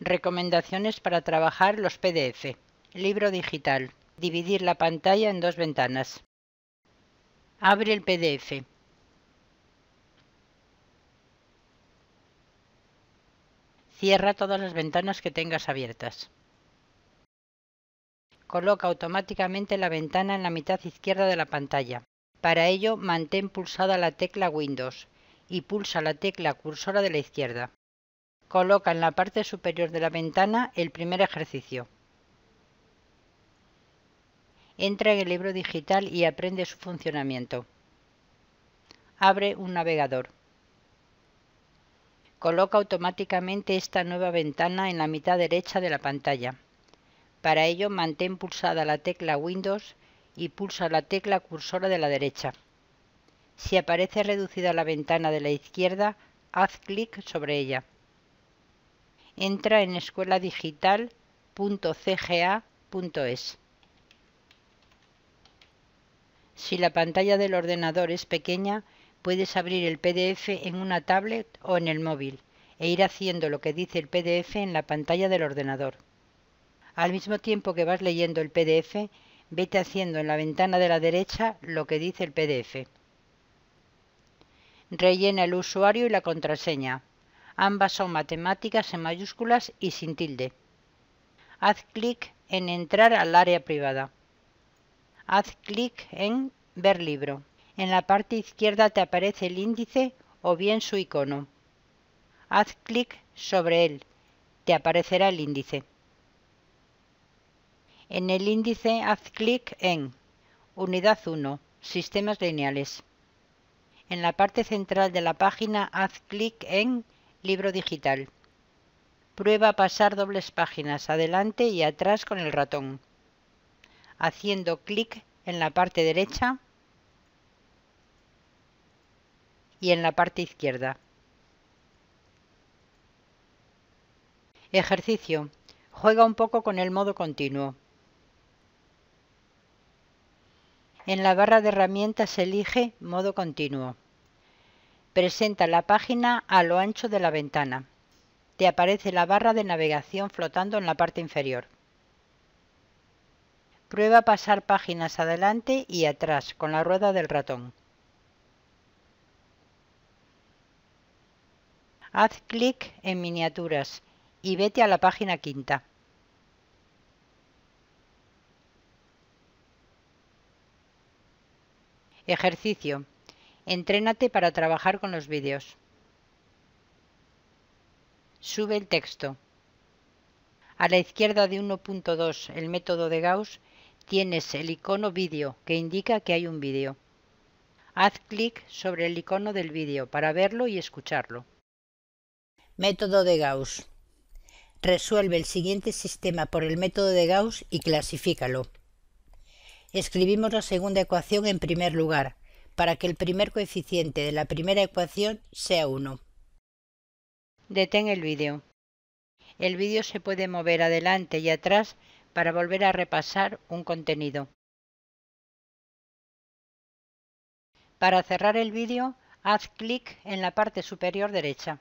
Recomendaciones para trabajar los PDF. Libro digital. Dividir la pantalla en dos ventanas. Abre el PDF. Cierra todas las ventanas que tengas abiertas. Coloca automáticamente la ventana en la mitad izquierda de la pantalla. Para ello, mantén pulsada la tecla Windows y pulsa la tecla cursora de la izquierda. Coloca en la parte superior de la ventana el primer ejercicio. Entra en el libro digital y aprende su funcionamiento. Abre un navegador. Coloca automáticamente esta nueva ventana en la mitad derecha de la pantalla. Para ello mantén pulsada la tecla Windows y pulsa la tecla cursora de la derecha. Si aparece reducida la ventana de la izquierda, haz clic sobre ella entra en escueladigital.cga.es. Si la pantalla del ordenador es pequeña, puedes abrir el PDF en una tablet o en el móvil e ir haciendo lo que dice el PDF en la pantalla del ordenador. Al mismo tiempo que vas leyendo el PDF, vete haciendo en la ventana de la derecha lo que dice el PDF. Rellena el usuario y la contraseña. Ambas son matemáticas en mayúsculas y sin tilde. Haz clic en entrar al área privada. Haz clic en ver libro. En la parte izquierda te aparece el índice o bien su icono. Haz clic sobre él. Te aparecerá el índice. En el índice haz clic en Unidad 1, Sistemas lineales. En la parte central de la página haz clic en Libro digital. Prueba a pasar dobles páginas adelante y atrás con el ratón, haciendo clic en la parte derecha y en la parte izquierda. Ejercicio. Juega un poco con el modo continuo. En la barra de herramientas elige modo continuo. Presenta la página a lo ancho de la ventana. Te aparece la barra de navegación flotando en la parte inferior. Prueba pasar páginas adelante y atrás con la rueda del ratón. Haz clic en miniaturas y vete a la página quinta. Ejercicio. Entrénate para trabajar con los vídeos. Sube el texto. A la izquierda de 1.2, el método de Gauss, tienes el icono vídeo que indica que hay un vídeo. Haz clic sobre el icono del vídeo para verlo y escucharlo. Método de Gauss. Resuelve el siguiente sistema por el método de Gauss y clasifícalo. Escribimos la segunda ecuación en primer lugar, para que el primer coeficiente de la primera ecuación sea 1. Detén el vídeo. El vídeo se puede mover adelante y atrás para volver a repasar un contenido. Para cerrar el vídeo, haz clic en la parte superior derecha.